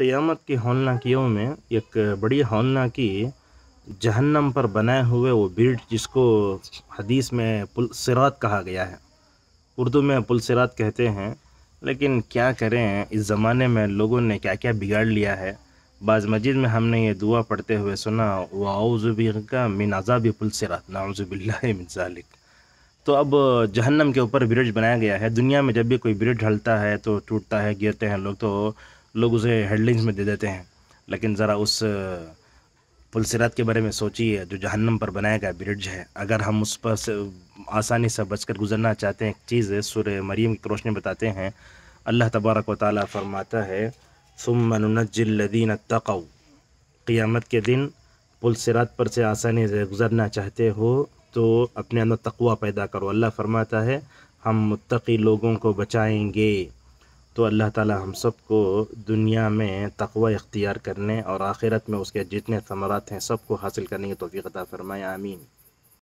क़यामत की हौलनाकियों में एक बड़ी हौलनाकी जहन्नम पर बनाए हुए वो बीट जिसको हदीस में पुल सिरात कहा गया है उर्दू में पुल सिरात कहते हैं लेकिन क्या करें इस ज़माने में लोगों ने क्या क्या बिगाड़ लिया है बाज़ मस्जिद में हमने ये दुआ पढ़ते हुए सुना वाउज़ुबिर का मिन अजाबी पुल सिरात नाउज़ुबिल्लाजालिक तो अब जहन्नम के ऊपर ब्रिज बनाया गया है दुनिया में जब भी कोई ब्रिज ढलता है तो टूटता है गिरते हैं लोग तो लोग उसे हेडलाइंस में दे देते हैं लेकिन ज़रा उस पुलसरात के बारे में सोचिए जो जहन्नम पर बनाया गया ब्रिज है अगर हम उस पर से आसानी से बचकर गुजरना चाहते हैं एक चीज़ है सुर मरीम की रोशनी बताते हैं अल्लाह तबारक व ताली फरमाता है सुमनजिल्लिन तकव क़ियामत के दिन पुलसरात पर से आसानी से गुजरना चाहते हो तो अपने अंदर तकवा पैदा करो अल्लाह फरमाता है हम मुतकी लोगों को बचाएंगे तो अल्लाह ताला हम सबको दुनिया में तकवा इख्तियार करने और आखिरत में उसके जितने समरात हैं सबको हासिल करने की तोफ़ी अता फ़रमाए आमीन